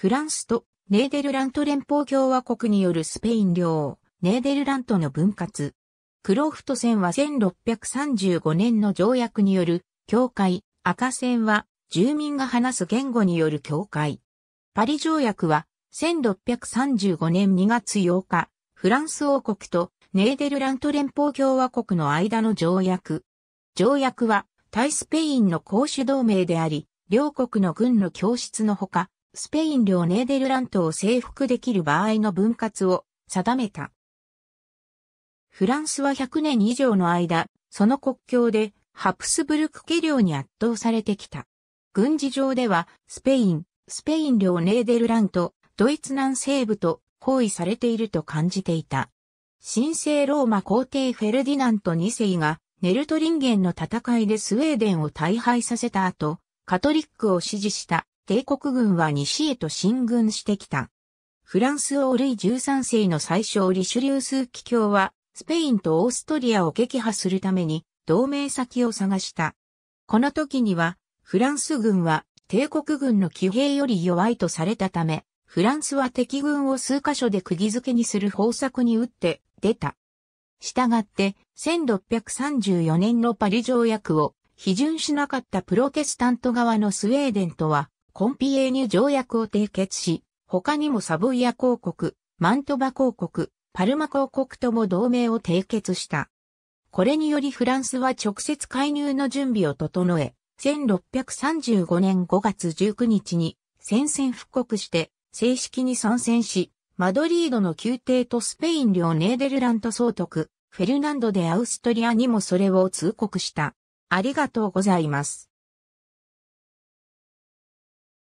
フランスとネーデルラント連邦共和国によるスペイン領、ネーデルラントの分割。クローフト線は1635年の条約による境界、赤線は住民が話す言語による境界。パリ条約は1635年2月8日、フランス王国とネーデルラント連邦共和国の間の条約。条約は対スペインの公主同盟であり、両国の軍の教室のほか、スペイン領ネーデルラントを征服できる場合の分割を定めた。フランスは100年以上の間、その国境でハプスブルク家領に圧倒されてきた。軍事上では、スペイン、スペイン領ネーデルラント、ドイツ南西部と包囲されていると感じていた。神聖ローマ皇帝フェルディナント2世がネルトリンゲンの戦いでスウェーデンを大敗させた後、カトリックを支持した帝国軍は西へと進軍してきた。フランス王類13世の最小リシュリュー枢機卿は、スペインとオーストリアを撃破するために、同盟先を探した。この時には、フランス軍は帝国軍の騎兵より弱いとされたため、フランスは敵軍を数箇所で釘付けにする方策に打って出た。したがって、1634年のパリ条約を批准しなかったプロテスタント側のスウェーデンとは、コンピエーニュ条約を締結し、他にもサボイア公国、マントバ公国、パルマ公国とも同盟を締結した。これによりフランスは直接介入の準備を整え、1635年5月19日に宣戦復刻して正式に参戦し、マドリードの宮廷とスペイン領ネーデルラント総督、フェルナンド・でアウストリアにもそれを通告した。ありがとうございます。